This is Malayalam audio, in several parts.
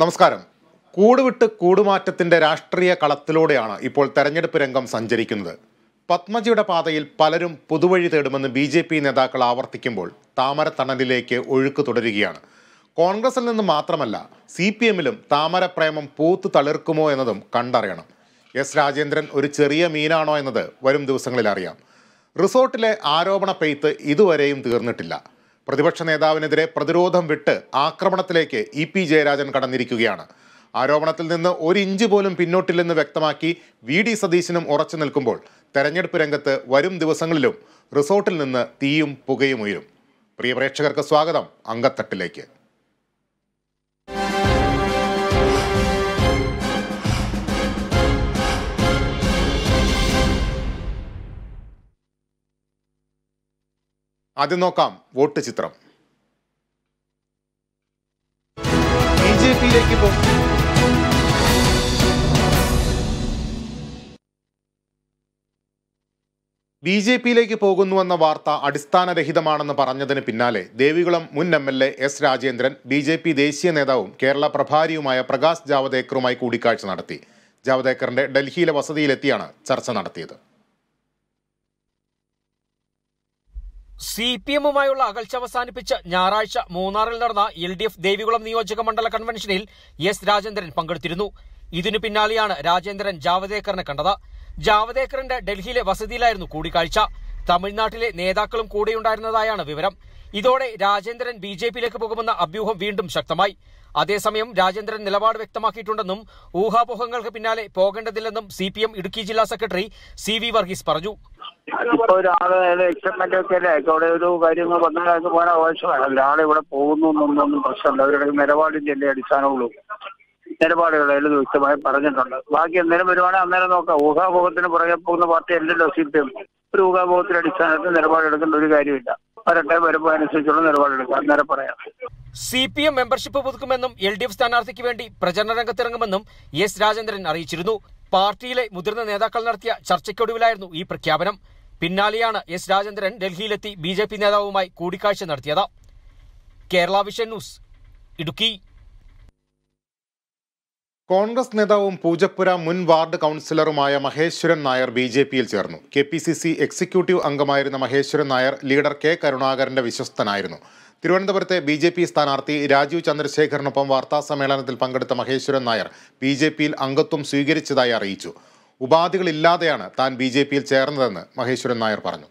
നമസ്കാരം കൂടുവിട്ട് കൂടുമാറ്റത്തിന്റെ രാഷ്ട്രീയ കളത്തിലൂടെയാണ് ഇപ്പോൾ തെരഞ്ഞെടുപ്പ് രംഗം സഞ്ചരിക്കുന്നത് പത്മജിയുടെ പാതയിൽ പലരും പുതുവഴി തേടുമെന്ന് ബി ജെ പി നേതാക്കൾ ആവർത്തിക്കുമ്പോൾ താമരത്തണലിലേക്ക് ഒഴുക്ക് തുടരുകയാണ് കോൺഗ്രസിൽ നിന്ന് മാത്രമല്ല സി പി എമ്മിലും താമരപ്രേമം പൂത്തു തളിർക്കുമോ എന്നതും കണ്ടറിയണം എസ് രാജേന്ദ്രൻ ഒരു ചെറിയ മീനാണോ എന്നത് വരും ദിവസങ്ങളിൽ അറിയാം റിസോർട്ടിലെ ആരോപണ പെയ്ത്ത് ഇതുവരെയും തീർന്നിട്ടില്ല പ്രതിപക്ഷ നേതാവിനെതിരെ പ്രതിരോധം വിട്ട് ആക്രമണത്തിലേക്ക് ഇ പി ജയരാജൻ കടന്നിരിക്കുകയാണ് ആരോപണത്തിൽ നിന്ന് ഒരു ഇഞ്ച് പോലും പിന്നോട്ടില്ലെന്ന് വ്യക്തമാക്കി വി ഡി സതീശനും ഉറച്ചു നിൽക്കുമ്പോൾ തെരഞ്ഞെടുപ്പ് രംഗത്ത് വരും ദിവസങ്ങളിലും റിസോർട്ടിൽ നിന്ന് തീയും പുകയും ഉയരും പ്രിയ പ്രേക്ഷകർക്ക് സ്വാഗതം അങ്കത്തട്ടിലേക്ക് ആദ്യം നോക്കാം വോട്ട് ചിത്രം ബി ജെ പിയിലേക്ക് ബി ജെ പിയിലേക്ക് പോകുന്നുവെന്ന വാർത്ത അടിസ്ഥാനരഹിതമാണെന്ന് പറഞ്ഞതിന് പിന്നാലെ ദേവികുളം മുൻ M L A S Rajendran B J P ദേശീയ നേതാവും കേരള പ്രഭാരിയുമായ പ്രകാശ് ജാവദേക്കറുമായി കൂടിക്കാഴ്ച നടത്തി ജാവദേക്കറിന്റെ ഡൽഹിയിലെ വസതിയിലെത്തിയാണ് ചർച്ച നടത്തിയത് സി പി എമ്മുമായുള്ള അകൽച്ച അവസാനിപ്പിച്ച് ഞായറാഴ്ച മൂന്നാറിൽ നടന്ന എൽ ഡി എഫ് ദേവികുളം നിയോജക മണ്ഡല കൺവെൻഷനിൽ എസ് രാജേന്ദ്രൻ പങ്കെടുത്തിരുന്നു ഇതിനു പിന്നാലെയാണ് രാജേന്ദ്രൻ ജാവദേക്കറിനെ കണ്ടത് ജാവദേക്കറിന്റെ ഡൽഹിയിലെ വസതിയിലായിരുന്നു കൂടിക്കാഴ്ച തമിഴ്നാട്ടിലെ നേതാക്കളും കൂടെയുണ്ടായിരുന്നതായാണ് വിവരം ഇതോടെ രാജേന്ദ്രൻ ബി ജെ പിയിലേക്ക് പോകുമെന്ന അഭ്യൂഹം വീണ്ടും ശക്തമായി അതേസമയം രാജേന്ദ്രൻ നിലപാട് വ്യക്തമാക്കിയിട്ടുണ്ടെന്നും ഊഹാപോഹങ്ങൾക്ക് പിന്നാലെ പോകേണ്ടതില്ലെന്നും സി ഇടുക്കി ജില്ലാ സെക്രട്ടറി സി വർഗീസ് പറഞ്ഞു ഇപ്പൊ ഒരാള് എക്സ്റ്റർമെന്റ് ഒക്കെ അല്ലേ അവിടെ ഒരു കാര്യങ്ങൾ വന്നാൽ അത് പോകാൻ ആവശ്യമാണ് ഒരാളെ ഇവിടെ പോകുന്നു എന്നൊന്നും പ്രശ്നമില്ല അവരുടെ നിലപാടിന്റെ അല്ലേ അടിസ്ഥാനമുള്ളൂ നിലപാടുകൾ അതിൽ വ്യക്തമായി പറഞ്ഞിട്ടുണ്ട് ബാക്കി എന്തെങ്കിലും വരുവാണെങ്കിൽ അന്നേരം നോക്കാം ഊഹാഭോഗത്തിന് പുറകെ പോകുന്ന പാർട്ടി അല്ലല്ലോ സി ഒരു ഊഹാഭോഗത്തിന്റെ അടിസ്ഥാനത്തിൽ നിലപാടെടുക്കേണ്ട ഒരു കാര്യമില്ല വരട്ടെ വരുമ്പോ അനുസരിച്ചുള്ള നിലപാടെടുക്കാം അന്നേരം പറയാം സി പി എം മെമ്പർഷിപ്പ് പുതുക്കുമെന്നും എൽ ഡി എഫ് സ്ഥാനാർത്ഥിക്ക് വേണ്ടി പ്രചരണ രംഗത്തിറങ്ങുമെന്നും എസ് രാജേന്ദ്രൻ അറിയിച്ചിരുന്നു പാർട്ടിയിലെ മുതിർന്ന നേതാക്കൾ നടത്തിയ ചർച്ചയ്ക്കൊടുവിലായിരുന്നു ഈ പ്രഖ്യാപനം പിന്നാലെയാണ് എസ് രാജേന്ദ്രൻ ഡൽഹിയിലെത്തി ബി ജെ പി നേതാവുമായി കൂടിക്കാഴ്ച നടത്തിയത് Kerala vision news Idukki Congress നേതാവും പൂജപ്പുര മുൻ വാർഡ് കൗൺസിലറുമായ മഹേശ്വരൻ നായർ ബി ജെ പിയിൽ ചേർന്നു K P C C executive അംഗമായിരുന്ന മഹേശ്വരൻ നായർ ലീഡർ കെ കരുണാകരന്റെ വിശ്വസ്തനായിരുന്നു തിരുവനന്തപുരത്തെ ബി ജെ പി സ്ഥാനാർത്ഥി രാജീവ് ചന്ദ്രശേഖരനൊപ്പം വാർത്താസമ്മേളനത്തിൽ പങ്കെടുത്ത മഹേശ്വരൻ നായർ ബി ജെ പിയിൽ അംഗത്വം സ്വീകരിച്ചതായി അറിയിച്ചു ഉപാധികളില്ലാതെയാണ് താൻ ബി ജെ പിയിൽ ചേർന്നതെന്ന് മഹേശ്വരൻ നായർ പറഞ്ഞു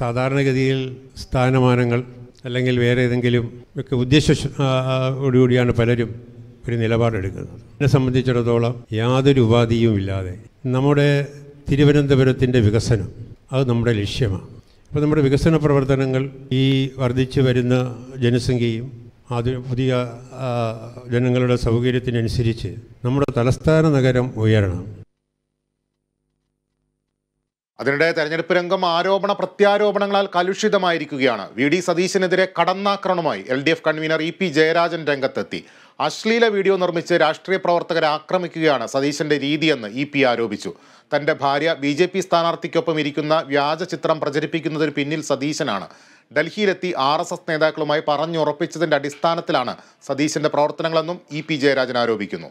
സാധാരണഗതിയിൽ സ്ഥാനമാനങ്ങൾ അല്ലെങ്കിൽ വേറെ ഏതെങ്കിലും ഒക്കെ ഉദ്ദേശ പലരും ഒരു നിലപാടെടുക്കുന്നത് എന്നെ സംബന്ധിച്ചിടത്തോളം യാതൊരു ഉപാധിയും ഇല്ലാതെ നമ്മുടെ തിരുവനന്തപുരത്തിൻ്റെ വികസനം അത് നമ്മുടെ ലക്ഷ്യമാണ് അപ്പോൾ നമ്മുടെ വികസന പ്രവർത്തനങ്ങൾ ഈ വർദ്ധിച്ചു വരുന്ന ജനസംഖ്യയും ആദ്യം പുതിയ ജനങ്ങളുടെ സൗകര്യത്തിനനുസരിച്ച് നമ്മുടെ തലസ്ഥാന നഗരം ഉയരണം അതിനിടെ തെരഞ്ഞെടുപ്പ് രംഗം ആരോപണ പ്രത്യാരോപണങ്ങളാൽ കലുഷിതമായിരിക്കുകയാണ് വി ഡി സതീശനെതിരെ കടന്നാക്രമണമായി L D F convener E P Jayarajan രംഗത്തെത്തി അശ്ലീല വീഡിയോ നിർമ്മിച്ച് രാഷ്ട്രീയ പ്രവർത്തകരെ ആക്രമിക്കുകയാണ് സതീശന്റെ രീതിയെന്ന് ഇ പി ആരോപിച്ചു തന്റെ ഭാര്യ ബി ജെ പി സ്ഥാനാർത്ഥിക്കൊപ്പം ഇരിക്കുന്ന വ്യാജ ചിത്രം പ്രചരിപ്പിക്കുന്നതിന് പിന്നിൽ സതീശനാണ് ഡൽഹിയിലെത്തി ആർ എസ് എസ് നേതാക്കളുമായി പറഞ്ഞുറപ്പിച്ചതിൻ്റെ അടിസ്ഥാനത്തിലാണ് സതീശന്റെ പ്രവർത്തനങ്ങളെന്നും ഇ പി ജയരാജൻ ആരോപിക്കുന്നു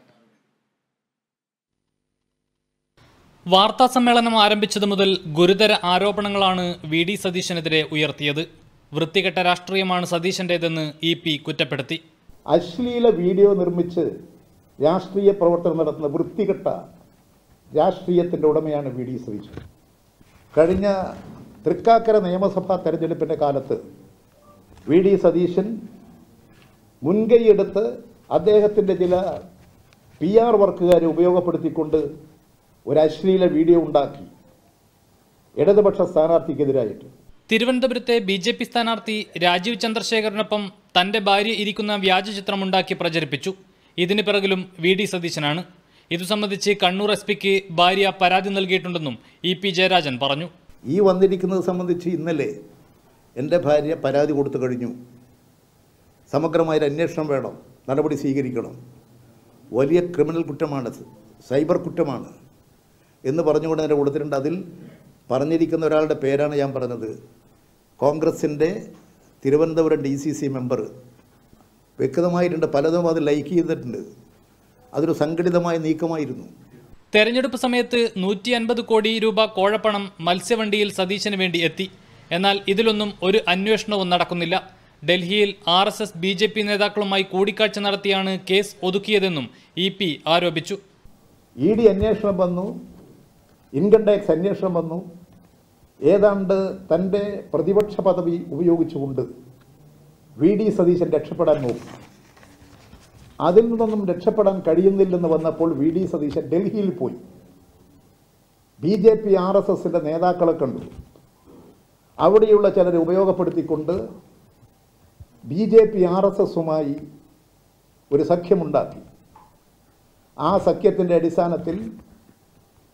വാർത്താ സമ്മേളനം ആരംഭിച്ചതു മുതൽ ഗുരുതര ആരോപണങ്ങളാണ് വി ഡി സതീശനെതിരെ ഉയർത്തിയത് വൃത്തികെട്ട രാഷ്ട്രീയമാണ് സതീശൻ്റേതെന്ന് ഇ പി കുറ്റപ്പെടുത്തി അശ്ലീല വീഡിയോ നിർമ്മിച്ച് രാഷ്ട്രീയ പ്രവർത്തനം നടത്തുന്ന വൃത്തികെട്ട രാഷ്ട്രീയത്തിൻ്റെ ഉടമയാണ് വി ഡി സതീശൻ കഴിഞ്ഞ തൃക്കാക്കര നിയമസഭാ തെരഞ്ഞെടുപ്പിൻ്റെ കാലത്ത് വി ഡി സതീശൻ മുൻകൈയെടുത്ത് അദ്ദേഹത്തിൻ്റെ ചില പി ആർ വർക്കുകാരെ ഉപയോഗപ്പെടുത്തിക്കൊണ്ട് ഒരു അശ്ലീല വീഡിയോ ഉണ്ടാക്കി ഇടതുപക്ഷ സ്ഥാനാർത്ഥിക്കെതിരായിട്ട് തിരുവനന്തപുരത്തെ ബി ജെ പി സ്ഥാനാർത്ഥി രാജീവ് ചന്ദ്രശേഖറിനൊപ്പം തൻ്റെ ഭാര്യ ഇരിക്കുന്ന വ്യാജ ചിത്രമുണ്ടാക്കി പ്രചരിപ്പിച്ചു ഇതിന് പിറകിലും വി ഡി സതീശനാണ് ഇതു സംബന്ധിച്ച് കണ്ണൂർ എസ് പിക്ക് ഭാര്യ പരാതി നൽകിയിട്ടുണ്ടെന്നും ഇ പി ജയരാജൻ പറഞ്ഞു ഈ വന്നിരിക്കുന്നത് സംബന്ധിച്ച് ഇന്നലെ എൻ്റെ ഭാര്യ പരാതി കൊടുത്തു കഴിഞ്ഞു സമഗ്രമായൊരു അന്വേഷണം വേണം നടപടി സ്വീകരിക്കണം വലിയ ക്രിമിനൽ കുറ്റമാണ് സൈബർ കുറ്റമാണ് എന്ന് പറഞ്ഞുകൊണ്ട് എൻ്റെ കൊടുത്തിട്ടുണ്ട് അതിൽ പറഞ്ഞിരിക്കുന്ന ഒരാളുടെ പേരാണ് ഞാൻ പറഞ്ഞത് കോൺഗ്രസിൻ്റെ Thiruvananthapuram D C C member വ്യക്തമായിട്ടുണ്ട് പലതും അത് ലൈക്ക് ചെയ്തിട്ടുണ്ട് അതൊരു സംഘടിതമായ നീക്കമായിരുന്നു തെരഞ്ഞെടുപ്പ് സമയത്ത് നൂറ്റി അൻപത് കോടി രൂപ കോഴപ്പണം മത്സ്യവണ്ടിയിൽ സതീശന് വേണ്ടി എത്തി എന്നാൽ ഇതിലൊന്നും ഒരു അന്വേഷണവും നടക്കുന്നില്ല ഡൽഹിയിൽ R S S B J P നേതാക്കളുമായി കൂടിക്കാഴ്ച നടത്തിയാണ് കേസ് ഒതുക്കിയതെന്നും ഇ പി ആരോപിച്ചു ഇ ഡി അന്വേഷണം വന്നു ഇൻകം ടാക്സ് അന്വേഷണം വന്നു ഏതാണ്ട് തൻ്റെ പ്രതിപക്ഷ പദവി ഉപയോഗിച്ചുകൊണ്ട് വി ഡി സതീശൻ രക്ഷപ്പെടാൻ നോക്കും അതിൽ നിന്നൊന്നും രക്ഷപ്പെടാൻ കഴിയുന്നില്ലെന്ന് വന്നപ്പോൾ വി ഡി സതീശൻ ഡൽഹിയിൽ പോയി B J P R S എസിൻ്റെ നേതാക്കളെ കണ്ടു അവിടെയുള്ള ചിലരെ ഉപയോഗപ്പെടുത്തിക്കൊണ്ട് B J P R S എസുമായി ഒരു സഖ്യമുണ്ടാക്കി ആ സഖ്യത്തിൻ്റെ അടിസ്ഥാനത്തിൽ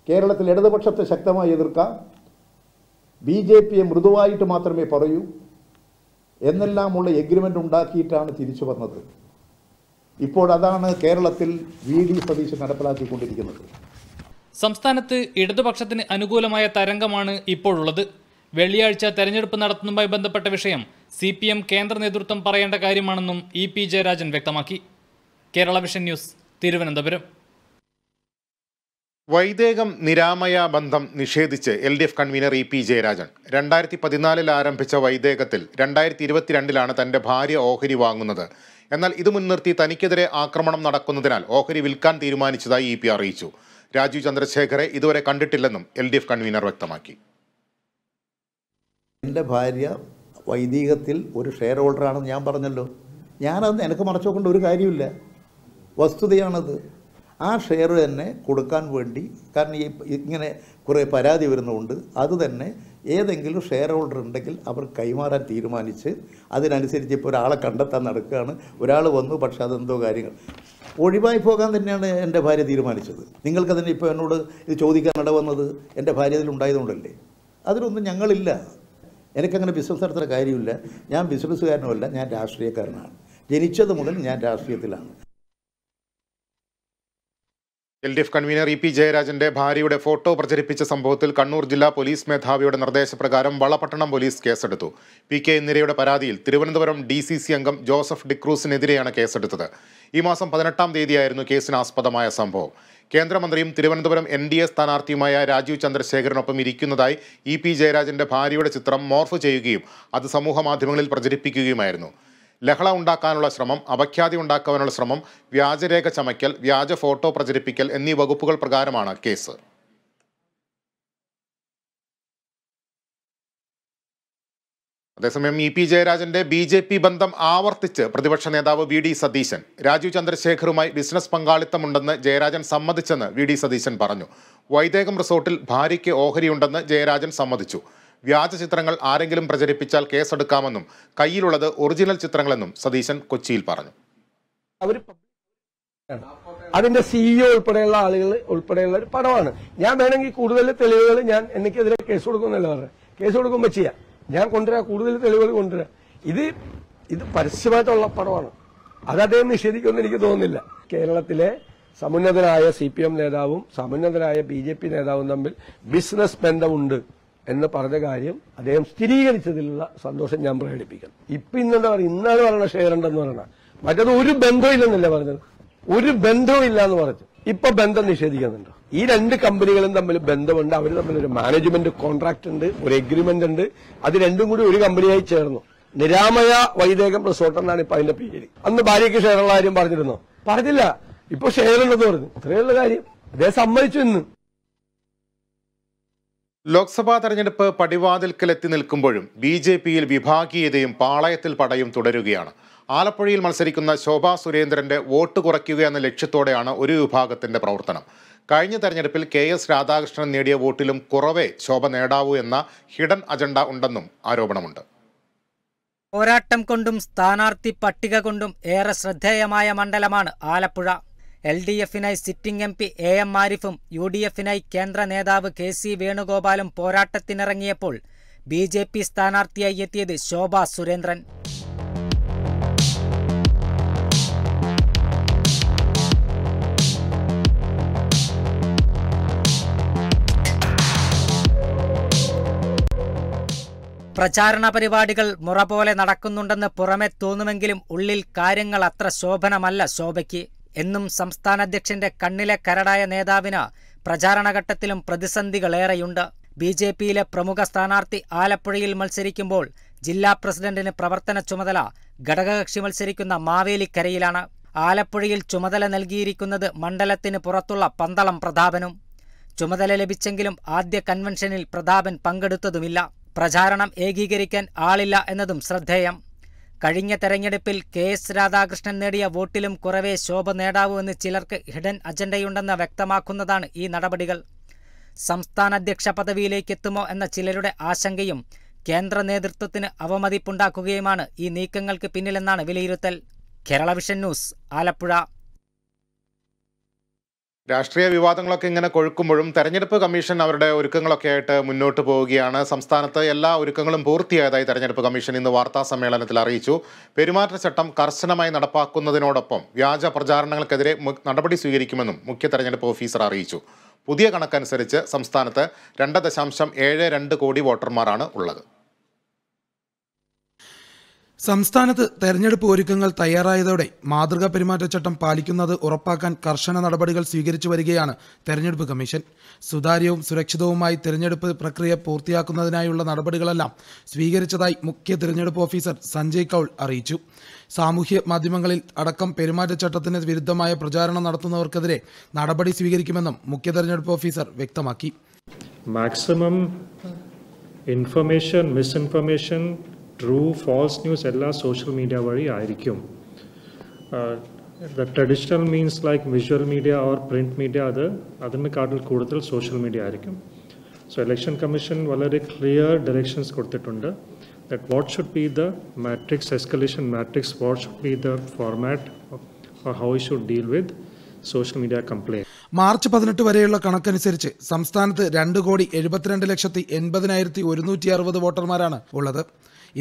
കേരളത്തിൽ ഇടതുപക്ഷത്തെ ശക്തമായി എതിർക്കാം ബി ജെ പിയെ മൃദുവായിട്ട് മാത്രമേ പറയൂ എന്നെല്ലാമുള്ള എഗ്രിമെൻ്റ് ഉണ്ടാക്കിയിട്ടാണ് തിരിച്ചു വന്നത് ഇപ്പോൾ അതാണ് കേരളത്തിൽ വി ഡി സതീശൻ നടപ്പിലാക്കിക്കൊണ്ടിരിക്കുന്നത് സംസ്ഥാനത്ത് ഇടതുപക്ഷത്തിന് അനുകൂലമായ തരംഗമാണ് ഇപ്പോഴുള്ളത് വെള്ളിയാഴ്ച തെരഞ്ഞെടുപ്പ് നടത്തുന്നതുമായി ബന്ധപ്പെട്ട വിഷയം സി പി എം കേന്ദ്ര നേതൃത്വം പറയേണ്ട കാര്യമാണെന്നും ഇ പി ജയരാജൻ വ്യക്തമാക്കി കേരള വിഷൻ ന്യൂസ് തിരുവനന്തപുരം വൈദേകം നിരാമയ ബന്ധം നിഷേധിച്ച് L D F convener E P Jayarajan രണ്ടായിരത്തി പതിനാലിൽ ആരംഭിച്ച വൈദേകത്തിൽ രണ്ടായിരത്തി ഇരുപത്തിരണ്ടിലാണ് തൻ്റെ ഭാര്യ ഓഹരി വാങ്ങുന്നത് എന്നാൽ ഇത് മുൻനിർത്തി തനിക്കെതിരെ ആക്രമണം നടക്കുന്നതിനാൽ ഓഹരി വിൽക്കാൻ തീരുമാനിച്ചതായി ഇ പി അറിയിച്ചു രാജീവ് ചന്ദ്രശേഖരെ ഇതുവരെ കണ്ടിട്ടില്ലെന്നും എൽ ഡി എഫ് കൺവീനർ വ്യക്തമാക്കി എൻ്റെ ഭാര്യ വൈദികത്തിൽ ഒരു ഷെയർ ഹോൾഡറാണെന്ന് ഞാൻ പറഞ്ഞല്ലോ ഞാനത് എനിക്ക് മറച്ചു നോക്കേണ്ട ഒരു കാര്യമില്ല വസ്തുതയാണത് ആ ഷെയർ തന്നെ കൊടുക്കാൻ വേണ്ടി കാരണം ഈ ഇങ്ങനെ കുറേ പരാതി വരുന്നതുകൊണ്ട് അത് തന്നെ ഏതെങ്കിലും ഷെയർ ഹോൾഡർ ഉണ്ടെങ്കിൽ അവർ കൈമാറാൻ തീരുമാനിച്ച് അതിനനുസരിച്ച് ഇപ്പോൾ ഒരാളെ കണ്ടെത്താൻ നടക്കുകയാണ് ഒരാൾ വന്നു പക്ഷേ അതെന്തോ കാര്യങ്ങൾ ഒഴിവായി പോകാൻ തന്നെയാണ് എൻ്റെ ഭാര്യ തീരുമാനിച്ചത് നിങ്ങൾക്ക് തന്നെ ഇപ്പോൾ എന്നോട് ഇത് ചോദിക്കാൻ ഇടവന്നത് എൻ്റെ ഭാര്യ അതിലുണ്ടായതുകൊണ്ടല്ലേ അതിലൊന്നും ഞങ്ങളില്ല എനിക്കങ്ങനെ ബിസിനസ് നടത്തുന്ന കാര്യമില്ല ഞാൻ ബിസിനസ്സുകാരനുമല്ല ഞാൻ രാഷ്ട്രീയക്കാരനാണ് ജനിച്ചത് മുതൽ ഞാൻ രാഷ്ട്രീയത്തിലാണ് L D F convener E P ജയരാജന്റെ ഭാര്യയുടെ ഫോട്ടോ പ്രചരിപ്പിച്ച സംഭവത്തിൽ കണ്ണൂർ ജില്ലാ പോലീസ് മേധാവിയുടെ നിർദ്ദേശപ്രകാരം വളപട്ടണം പോലീസ് കേസെടുത്തു പി കെ എന്നിരയുടെ പരാതിയിൽ തിരുവനന്തപുരം ഡി സി സി അംഗം ജോസഫ് ഡിക്രൂസിനെതിരെയാണ് കേസെടുത്തത് ഈ മാസം പതിനെട്ടാം തീയതിയായിരുന്നു കേസിനാസ്പദമായ സംഭവം കേന്ദ്രമന്ത്രിയും തിരുവനന്തപുരം എൻ ഡി എ സ്ഥാനാർത്ഥിയുമായ രാജീവ് ചന്ദ്രശേഖരനൊപ്പം ഇരിക്കുന്നതായി ഇ പി ജയരാജന്റെ ഭാര്യയുടെ ചിത്രം മോർഫ് ചെയ്യുകയും അത് സമൂഹ മാധ്യമങ്ങളിൽ പ്രചരിപ്പിക്കുകയുമായിരുന്നു ലഹള ഉണ്ടാക്കാനുള്ള ശ്രമം അപഖ്യാതി ഉണ്ടാക്കാനുള്ള ശ്രമം വ്യാജരേഖ ചമയ്ക്കൽ വ്യാജ ഫോട്ടോ പ്രചരിപ്പിക്കൽ എന്നീ വകുപ്പുകൾ പ്രകാരമാണ് കേസ് അതേസമയം ഇ പി ജയരാജന്റെ ബി ജെ പി ബന്ധം ആവർത്തിച്ച് പ്രതിപക്ഷ നേതാവ് വി ഡി സതീശൻ രാജീവ് ചന്ദ്രശേഖറുമായി ബിസിനസ് പങ്കാളിത്തമുണ്ടെന്ന് ജയരാജൻ സമ്മതിച്ചെന്ന് വി ഡി സതീശൻ പറഞ്ഞു വൈദേകം റിസോർട്ടിൽ ഭാര്യയ്ക്ക് ഓഹരിയുണ്ടെന്ന് ജയരാജൻ സമ്മതിച്ചു വ്യാജ ചിത്രങ്ങൾ ആരെങ്കിലും പ്രചരിപ്പിച്ചാൽ കേസെടുക്കാമെന്നും കയ്യിലുള്ളത് ഒറിജിനൽ ചിത്രങ്ങളെന്നും സതീശൻ കൊച്ചിയിൽ പറഞ്ഞു അവർ അതിന്റെ സിഇഒ e ഉൾപ്പെടെയുള്ള ആളുകൾ ഉൾപ്പെടെയുള്ള ഒരു പടമാണ് ഞാൻ വേണമെങ്കിൽ കൂടുതൽ തെളിവുകൾ ഞാൻ എനിക്കെതിരെ കേസ് കൊടുക്കുമെന്നല്ല പറഞ്ഞത് കേസ് കൊടുക്കുമ്പോൾ ചെയ്യാം ഞാൻ കൊണ്ടുവരാ കൂടുതൽ തെളിവുകൾ കൊണ്ടുവരാ ഇത് ഇത് പരസ്യമായിട്ടുള്ള പടമാണ് അത് അദ്ദേഹം നിഷേധിക്കുമെന്ന് എനിക്ക് തോന്നുന്നില്ല കേരളത്തിലെ സമുന്നതരായ സി പി എം നേതാവും സമുന്നതരായ ബി ജെ പി നേതാവും തമ്മിൽ ബിസിനസ് ബന്ധമുണ്ട് എന്ന് പറഞ്ഞ കാര്യം അദ്ദേഹം സ്ഥിരീകരിച്ചതിലുള്ള സന്തോഷം ഞാൻ പ്രകടിപ്പിക്കണം ഇപ്പൊ ഇന്നെന്താ പറയുക ഇന്നാണ് പറയുന്നത് ഷെയർ ഉണ്ടെന്ന് പറയണ മറ്റത് ഒരു ബന്ധമില്ലെന്നല്ല പറഞ്ഞത് ഒരു ബന്ധമില്ല എന്ന് പറഞ്ഞു ഇപ്പൊ ബന്ധം നിഷേധിക്കുന്നുണ്ടോ ഈ രണ്ട് കമ്പനികളും തമ്മിൽ ബന്ധമുണ്ട് അവർ തമ്മിൽ ഒരു മാനേജ്മെന്റ് കോൺട്രാക്ട് ഉണ്ട് ഒരു എഗ്രിമെന്റ് ഉണ്ട് അത് രണ്ടും കൂടി ഒരു കമ്പനിയായി ചേർന്നു നിരാമയ വൈദേകം റിസോർട്ട് എന്നാണ് ഇപ്പൊ അതിന്റെ പേര് അന്ന് ഭാര്യയ്ക്ക് ഷെയറുള്ള കാര്യം പറഞ്ഞിരുന്നോ പറഞ്ഞില്ല ഇപ്പൊ ഷെയർ ഉണ്ടെന്ന് പറഞ്ഞു ഇത്രയുള്ള കാര്യം അദ്ദേഹം സമ്മതിച്ചു ഇന്ന് ലോക്സഭാ തെരഞ്ഞെടുപ്പ് പടിവാതിൽക്കലെത്തി നിൽക്കുമ്പോഴും ബി ജെ പിയിൽ വിഭാഗീയതയും പാളയത്തിൽ പടയും തുടരുകയാണ് ആലപ്പുഴയിൽ മത്സരിക്കുന്ന ശോഭാ സുരേന്ദ്രന്റെ വോട്ട് കുറയ്ക്കുക എന്ന ലക്ഷ്യത്തോടെയാണ് ഒരു വിഭാഗത്തിന്റെ പ്രവർത്തനം കഴിഞ്ഞ തെരഞ്ഞെടുപ്പിൽ കെ എസ് രാധാകൃഷ്ണൻ നേടിയ വോട്ടിലും കുറവേ ശോഭ നേടാവൂ എന്ന ഹിഡൻ അജണ്ട ഉണ്ടെന്നും ആരോപണമുണ്ട് പോരാട്ടം കൊണ്ടും സ്ഥാനാർത്ഥി പട്ടിക കൊണ്ടും ഏറെ ശ്രദ്ധേയമായ മണ്ഡലമാണ് ആലപ്പുഴ എൽ ഡി എഫിനായി sitting M P A M ആരിഫും യു ഡി എഫിനായി കേന്ദ്ര നേതാവ് കെ സി വേണുഗോപാലും പോരാട്ടത്തിനിറങ്ങിയപ്പോൾ ബി ജെ പി സ്ഥാനാർത്ഥിയായി എത്തിയത് ശോഭ സുരേന്ദ്രൻ പ്രചാരണ പരിപാടികൾ മുറ പോലെ നടക്കുന്നുണ്ടെന്ന് പുറമെ തോന്നുമെങ്കിലും ഉള്ളിൽ കാര്യങ്ങൾ അത്ര ശോഭനമല്ല ശോഭയ്ക്ക് എന്നും സംസ്ഥാന അധ്യക്ഷന്റെ കണ്ണിലെ കരടായ നേതാവിന് പ്രചാരണഘട്ടത്തിലും പ്രതിസന്ധികളേറെയുണ്ട് ബി ജെ പിയിലെ പ്രമുഖ സ്ഥാനാർത്ഥി ആലപ്പുഴയിൽ മത്സരിക്കുമ്പോൾ ജില്ലാ പ്രസിഡന്റിന് പ്രവർത്തന ചുമതല ഘടകകക്ഷി മത്സരിക്കുന്ന മാവേലിക്കരയിലാണ് ആലപ്പുഴയിൽ ചുമതല നൽകിയിരിക്കുന്നത് മണ്ഡലത്തിന് പുറത്തുള്ള പന്തളം പ്രതാപനും ചുമതല ലഭിച്ചെങ്കിലും ആദ്യ കൺവെൻഷനിൽ പ്രതാപൻ പങ്കെടുത്തതുമില്ല പ്രചാരണം ഏകീകരിക്കാൻ ആളില്ല എന്നതും ശ്രദ്ധേയം കഴിഞ്ഞ തെരഞ്ഞെടുപ്പിൽ കെ എസ് രാധാകൃഷ്ണൻ നേടിയ വോട്ടിലും കുറവേ ശോഭ നേടാവൂവെന്ന് ചിലർക്ക് ഹിഡൻ അജണ്ടയുണ്ടെന്ന് വ്യക്തമാക്കുന്നതാണ് ഈ നടപടികൾ സംസ്ഥാന അധ്യക്ഷ പദവിയിലേക്ക് എത്തുമോ എന്ന ചിലരുടെ ആശങ്കയും കേന്ദ്ര നേതൃത്വത്തിന് അവമതിപ്പുണ്ടാക്കുകയുമാണ് ഈ നീക്കങ്ങൾക്ക് പിന്നിലെന്നാണ് വിലയിരുത്തൽ കേരള വിഷൻ ന്യൂസ് ആലപ്പുഴ രാഷ്ട്രീയ വിവാദങ്ങളൊക്കെ ഇങ്ങനെ കൊഴുക്കുമ്പോഴും തെരഞ്ഞെടുപ്പ് കമ്മീഷൻ അവരുടെ ഒരുക്കങ്ങളൊക്കെ ആയിട്ട് മുന്നോട്ട് പോവുകയാണ് സംസ്ഥാനത്ത് എല്ലാ ഒരുക്കങ്ങളും പൂർത്തിയായതായി തെരഞ്ഞെടുപ്പ് കമ്മീഷൻ ഇന്ന് വാർത്താ സമ്മേളനത്തിൽ അറിയിച്ചു പെരുമാറ്റച്ചട്ടം കർശനമായി നടപ്പാക്കുന്നതിനോടൊപ്പം വ്യാജ പ്രചാരണങ്ങൾക്കെതിരെ നടപടി സ്വീകരിക്കുമെന്നും മുഖ്യ തെരഞ്ഞെടുപ്പ് ഓഫീസർ അറിയിച്ചു പുതിയ കണക്കനുസരിച്ച് സംസ്ഥാനത്ത് രണ്ട് ദശാംശം ഏഴ് രണ്ട് കോടി വോട്ടർമാരാണ് ഉള്ളത് സംസ്ഥാനത്ത് തെരഞ്ഞെടുപ്പ് ഒരുക്കങ്ങൾ തയ്യാറായതോടെ മാതൃകാ പെരുമാറ്റച്ചട്ടം പാലിക്കുന്നത് ഉറപ്പാക്കാൻ കർശന നടപടികൾ സ്വീകരിച്ചു വരികയാണ് തെരഞ്ഞെടുപ്പ് കമ്മീഷൻ സുതാര്യവും സുരക്ഷിതവുമായി തെരഞ്ഞെടുപ്പ് പ്രക്രിയ പൂർത്തിയാക്കുന്നതിനായുള്ള നടപടികളെല്ലാം സ്വീകരിച്ചതായി മുഖ്യ തെരഞ്ഞെടുപ്പ് ഓഫീസർ സഞ്ജയ് കൌൾ അറിയിച്ചു സാമൂഹ്യ മാധ്യമങ്ങളിൽ അടക്കം പെരുമാറ്റച്ചട്ടത്തിന് വിരുദ്ധമായ പ്രചാരണം നടത്തുന്നവർക്കെതിരെ നടപടി സ്വീകരിക്കുമെന്നും മുഖ്യ തെരഞ്ഞെടുപ്പ് ഓഫീസർ വ്യക്തമാക്കി maximum information misinformation true false news എല്ലാ സോഷ്യൽ മീഡിയ വഴി ആയിരിക്കും the traditional means like visual media or print media അത് അതിനെക്കാട്ടിൽ കൂടുതൽ സോഷ്യൽ മീഡിയ ആയിരിക്കും സോ ഇലക്ഷൻ കമ്മീഷൻ വളരെ ക്ലിയർ ഡയറക്ഷൻസ് കൊടുത്തിട്ടുണ്ട് that what should be the matrix escalation matrix what should be the format how should deal with social media complaint March പതിനെട്ട് വരെയുള്ള കണക്കനുസരിച്ച് സംസ്ഥാനത്ത് രണ്ട് കോടി എഴുപത്തിരണ്ട് ലക്ഷത്തി എൺപതിനായിരത്തി ഒരുന്നൂറ്റി അറുപത് വോട്ടർമാരാണ് ഉള്ളത്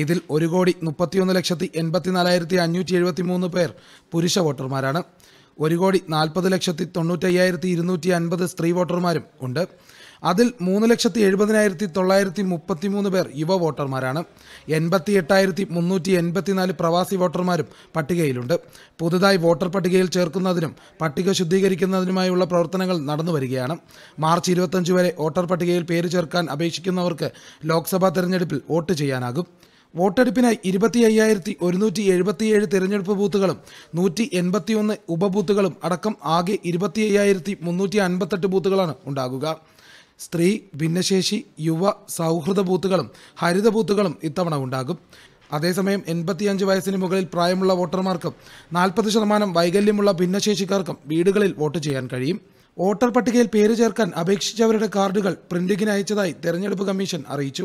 ഇതിൽ ഒരു കോടി മുപ്പത്തിയൊന്ന് ലക്ഷത്തി എൺപത്തിനാലായിരത്തി അഞ്ഞൂറ്റി എഴുപത്തി മൂന്ന് പേർ പുരുഷ വോട്ടർമാരാണ് ഒരു കോടി നാൽപ്പത് ലക്ഷത്തി തൊണ്ണൂറ്റയ്യായിരത്തി ഇരുന്നൂറ്റി അൻപത് സ്ത്രീ വോട്ടർമാരും ഉണ്ട് അതിൽ മൂന്ന് ലക്ഷത്തി എഴുപതിനായിരത്തി തൊള്ളായിരത്തി മുപ്പത്തി മൂന്ന് പേർ യുവ വോട്ടർമാരാണ് എൺപത്തി എട്ടായിരത്തി മുന്നൂറ്റി എൺപത്തിനാല് പ്രവാസി വോട്ടർമാരും പട്ടികയിലുണ്ട് പുതുതായി വോട്ടർ പട്ടികയിൽ ചേർക്കുന്നതിനും പട്ടിക ശുദ്ധീകരിക്കുന്നതിനുമായുള്ള പ്രവർത്തനങ്ങൾ നടന്നു വരികയാണ് മാർച്ച് ഇരുപത്തഞ്ച് വരെ വോട്ടർ പട്ടികയിൽ പേര് ചേർക്കാൻ അപേക്ഷിക്കുന്നവർക്ക് ലോക്സഭാ തെരഞ്ഞെടുപ്പിൽ വോട്ട് ചെയ്യാനാകും വോട്ടെടുപ്പിനായി ഇരുപത്തി അയ്യായിരത്തി ഒരുന്നൂറ്റി എഴുപത്തിയേഴ് തിരഞ്ഞെടുപ്പ് ബൂത്തുകളും നൂറ്റി എൺപത്തിയൊന്ന് ഉപബൂത്തുകളും അടക്കം ആകെ ഇരുപത്തി അയ്യായിരത്തി മുന്നൂറ്റി അൻപത്തെട്ട് ബൂത്തുകളാണ് ഉണ്ടാകുക സ്ത്രീ ഭിന്നശേഷി യുവ സൗഹൃദ ബൂത്തുകളും ഹരിത ബൂത്തുകളും ഇത്തവണ ഉണ്ടാകും അതേസമയം എൺപത്തിയഞ്ച് വയസ്സിന് മുകളിൽ പ്രായമുള്ള വോട്ടർമാർക്കും നാൽപ്പത് ശതമാനം വൈകല്യമുള്ള ഭിന്നശേഷിക്കാർക്കും വീടുകളിൽ വോട്ട് ചെയ്യാൻ കഴിയും വോട്ടർ പട്ടികയിൽ പേര് ചേർക്കാൻ അപേക്ഷിച്ചവരുടെ കാർഡുകൾ പ്രിന്റിംഗിന് അയച്ചതായി തെരഞ്ഞെടുപ്പ് കമ്മീഷൻ അറിയിച്ചു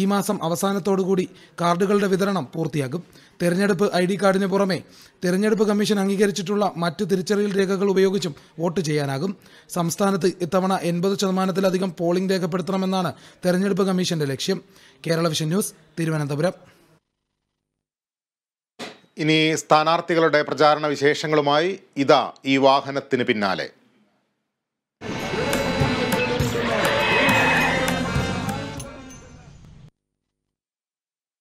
ഈ മാസം അവസാനത്തോടുകൂടി കാർഡുകളുടെ വിതരണം പൂർത്തിയാകും തെരഞ്ഞെടുപ്പ് ഐ ഡി കാർഡിന് പുറമെ തെരഞ്ഞെടുപ്പ് കമ്മീഷൻ അംഗീകരിച്ചിട്ടുള്ള മറ്റ് തിരിച്ചറിയൽ രേഖകൾ ഉപയോഗിച്ചും വോട്ട് ചെയ്യാനാകും സംസ്ഥാനത്ത് ഇത്തവണ എൺപത് ശതമാനത്തിലധികം പോളിംഗ് രേഖപ്പെടുത്തണമെന്നാണ് തെരഞ്ഞെടുപ്പ് കമ്മീഷന്റെ ലക്ഷ്യം കേരള വിഷൻ ന്യൂസ് തിരുവനന്തപുരം ഇനി സ്ഥാനാർത്ഥികളുടെ പ്രചാരണ വിശേഷങ്ങളുമായി ഇതാ ഈ വാഹനത്തിന് പിന്നാലെ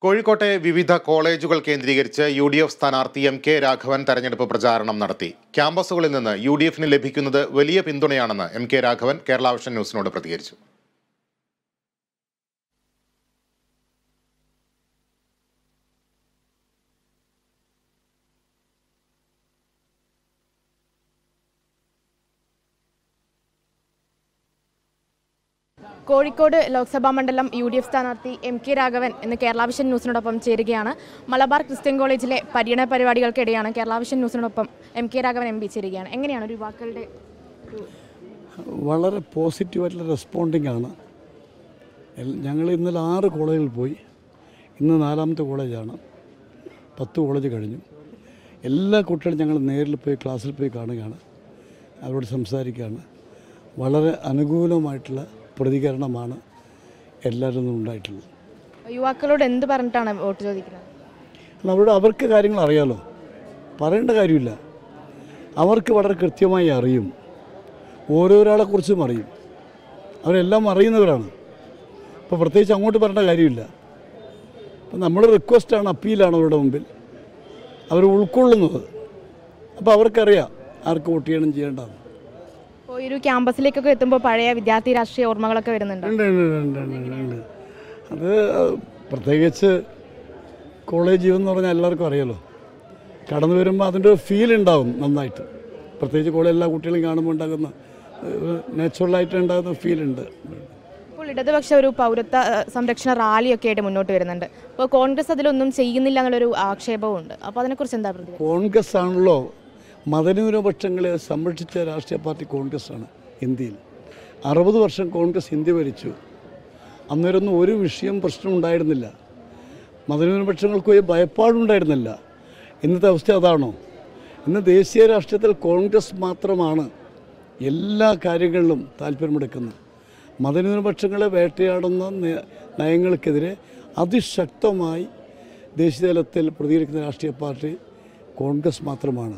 കോഴിക്കോട്ടെ വിവിധ കോളേജുകൾ കേന്ദ്രീകരിച്ച് യു ഡി എഫ് സ്ഥാനാർത്ഥി എം കെ രാഘവൻ തെരഞ്ഞെടുപ്പ് പ്രചാരണം നടത്തി ക്യാമ്പസുകളിൽ നിന്ന് യു ഡി എഫിന് ലഭിക്കുന്നത് വലിയ പിന്തുണയാണെന്ന് എം കെ രാഘവൻ കേരളാവിഷൻ ന്യൂസിനോട് പ്രതികരിച്ചു കോഴിക്കോട് ലോക്സഭാ മണ്ഡലം യു ഡി എഫ് സ്ഥാനാർത്ഥി എം കെ രാഘവൻ എന്ന് കേരളാവിഷൻ ന്യൂസിനോടൊപ്പം ചേരുകയാണ് മലബാർ ക്രിസ്ത്യൻ കോളേജിലെ പര്യടന പരിപാടികൾക്കിടെയാണ് കേരളാവിഷൻ ന്യൂസിനോടൊപ്പം M K Raghavan M P ചേരുകയാണ് എങ്ങനെയാണ് യുവാക്കളുടെ വളരെ പോസിറ്റീവായിട്ടുള്ള റെസ്പോണ്ടിങ് ആണ് ഞങ്ങൾ ഇന്നലെ ആറ് കോളേജിൽ പോയി ഇന്ന് നാലാമത്തെ കോളേജാണ് പത്ത് കോളേജ് കഴിഞ്ഞു എല്ലാ കുട്ടികളും ഞങ്ങൾ നേരിൽ പോയി ക്ലാസ്സിൽ പോയി കാണുകയാണ് അവരോട് സംസാരിക്കുകയാണ് വളരെ അനുകൂലമായിട്ടുള്ള പ്രതികരണമാണ് എല്ലാവരും നിന്നും ഉണ്ടായിട്ടുള്ളത് യുവാക്കളോട് എന്ത് പറഞ്ഞിട്ടാണ് വോട്ട് ചോദിക്കുന്നത് അവരോട് അവർക്ക് കാര്യങ്ങൾ അറിയാലോ പറയേണ്ട കാര്യമില്ല അവർക്ക് വളരെ കൃത്യമായി അറിയും കുറിച്ചും അറിയും അവരെല്ലാം അറിയുന്നവരാണ് അപ്പോൾ പ്രത്യേകിച്ച് അങ്ങോട്ട് പറയേണ്ട കാര്യമില്ല അപ്പം നമ്മൾ റിക്വസ്റ്റാണ് അപ്പീലാണ് അവരുടെ മുമ്പിൽ അവർ ഉൾക്കൊള്ളുന്നത് അപ്പോൾ അവർക്കറിയാം ആർക്ക് വോട്ട് ചെയ്യണം ചെയ്യേണ്ടതെന്ന് ഒരു ക്യാമ്പസിലേക്കൊക്കെ എത്തുമ്പോൾ പഴയ വിദ്യാർത്ഥി രാഷ്ട്രീയ ഓർമ്മകളൊക്കെ വരുന്നുണ്ട് അത് പ്രത്യേകിച്ച് കോളേജ് ജീവൻ എന്ന് പറഞ്ഞാൽ എല്ലാവർക്കും അറിയാലോ കടന്നു വരുമ്പോൾ അതിൻ്റെ ഒരു ഫീൽ ഉണ്ടാവും നന്നായിട്ട് പ്രത്യേകിച്ച് കോളേജ് എല്ലാ കുട്ടികളും കാണുമ്പോൾ ഉണ്ടാകുന്ന നാച്ചുറലായിട്ട് ഉണ്ടാകുന്ന ഉണ്ട് ഇപ്പോൾ ഇടതുപക്ഷ ഒരു പൗരത്വ സംരക്ഷണ റാലിയൊക്കെ ആയിട്ട് മുന്നോട്ട് വരുന്നുണ്ട് അപ്പോൾ കോൺഗ്രസ് അതിലൊന്നും ചെയ്യുന്നില്ല എന്നുള്ളൊരു ആക്ഷേപവും ഉണ്ട് അപ്പോൾ അതിനെക്കുറിച്ച് എന്താ കോൺഗ്രസ് ആണല്ലോ മതന്യൂനപക്ഷങ്ങളെ സംരക്ഷിച്ച രാഷ്ട്രീയ പാർട്ടി കോൺഗ്രസ്സാണ് ഇന്ത്യയിൽ അറുപത് വർഷം കോൺഗ്രസ് ഇന്ത്യ ഭരിച്ചു അന്നേരമൊന്നും ഒരു വിഷയം പ്രശ്നം ഉണ്ടായിരുന്നില്ല മതന്യൂനപക്ഷങ്ങൾക്ക് ഒരു ഭയപ്പാടുണ്ടായിരുന്നില്ല ഇന്നത്തെ അവസ്ഥ അതാണോ ഇന്ന് ദേശീയ രാഷ്ട്രീയത്തിൽ കോൺഗ്രസ് മാത്രമാണ് എല്ലാ കാര്യങ്ങളിലും താല്പര്യമെടുക്കുന്നത് മതന്യൂനപക്ഷങ്ങളെ വേട്ടയാടുന്ന നയങ്ങൾക്കെതിരെ അതിശക്തമായി ദേശീയതലത്തിൽ പ്രതികരിക്കുന്ന രാഷ്ട്രീയ പാർട്ടി കോൺഗ്രസ് മാത്രമാണ്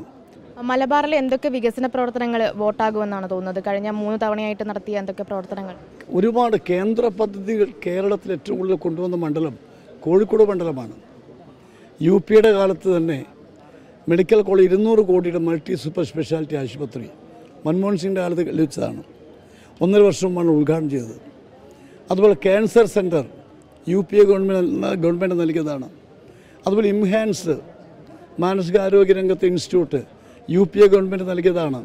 മലബാറിൽ എന്തൊക്കെ വികസന പ്രവർത്തനങ്ങൾ വോട്ടാകുമെന്നാണ് തോന്നുന്നത് കഴിഞ്ഞ മൂന്ന് തവണയായിട്ട് നടത്തിയ എന്തൊക്കെ പ്രവർത്തനങ്ങൾ ഒരുപാട് കേന്ദ്ര പദ്ധതികൾ കേരളത്തിൽ ഏറ്റവും കൂടുതൽ കൊണ്ടുവന്ന മണ്ഡലം കോഴിക്കോട് മണ്ഡലമാണ് യു പിയുടെ കാലത്ത് തന്നെ മെഡിക്കൽ കോളേജ് ഇരുന്നൂറ് കോടിയുടെ മൾട്ടി സൂപ്പർ സ്പെഷ്യാലിറ്റി ആശുപത്രി മൻമോഹൻ സിംഗിൻ്റെ കാലത്ത് ലഭിച്ചതാണ് ഒന്നര വർഷം മുമ്പാണ് ഉദ്ഘാടനം ചെയ്തത് അതുപോലെ cancer centre U P A government government നൽകിയതാണ് അതുപോലെ ഇംഹാൻസ് മാനസികാരോഗ്യ രംഗത്തെ institute U P A government നൽകിയതാണ്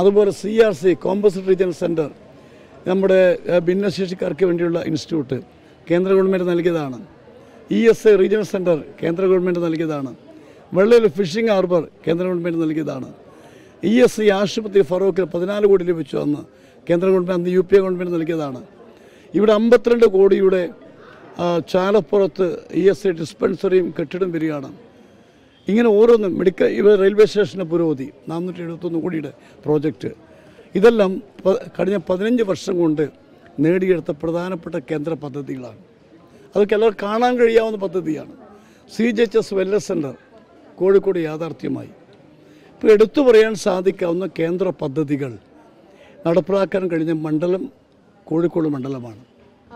അതുപോലെ C R C composite region centre നമ്മുടെ ഭിന്നശേഷിക്കാർക്ക് വേണ്ടിയുള്ള ഇൻസ്റ്റിറ്റ്യൂട്ട് കേന്ദ്ര ഗവൺമെൻറ് നൽകിയതാണ് E S I regional centre കേന്ദ്ര ഗവൺമെൻറ് നൽകിയതാണ് വെള്ളയിൽ ഫിഷിംഗ് ഹാർബർ കേന്ദ്ര ഗവൺമെൻറ് നൽകിയതാണ് ഇ എസ് ഐ ആശുപത്രി ഫറോക്കിൽ പതിനാല് കോടി ലഭിച്ചു അന്ന് കേന്ദ്ര ഗവൺമെൻറ് അന്ന് യു പി എ ഗവൺമെൻറ് നൽകിയതാണ് ഇവിടെ അമ്പത്തിരണ്ട് കോടിയുടെ ചാലപ്പുറത്ത് ഇ എസ് ഐ ഡിസ്പെൻസറിയും കെട്ടിടം വരികയാണ് ഇങ്ങനെ ഓരോന്നും മെഡിക്കൽ ഇവ റെയിൽവേ സ്റ്റേഷൻ്റെ പുരോഗതി നാനൂറ്റി എഴുപത്തൊന്ന് കോടിയുടെ പ്രോജക്റ്റ് ഇതെല്ലാം കഴിഞ്ഞ പതിനഞ്ച് വർഷം കൊണ്ട് നേടിയെടുത്ത പ്രധാനപ്പെട്ട കേന്ദ്ര പദ്ധതികളാണ് അതൊക്കെ എല്ലാവർക്കും കാണാൻ കഴിയാവുന്ന പദ്ധതിയാണ് C G H S wellness centre Kozhikode യാഥാർത്ഥ്യമായി ഇപ്പോൾ എടുത്തു പറയാൻ സാധിക്കാവുന്ന കേന്ദ്ര പദ്ധതികൾ നടപ്പിലാക്കാൻ കഴിഞ്ഞ മണ്ഡലം കോഴിക്കോട് മണ്ഡലമാണ്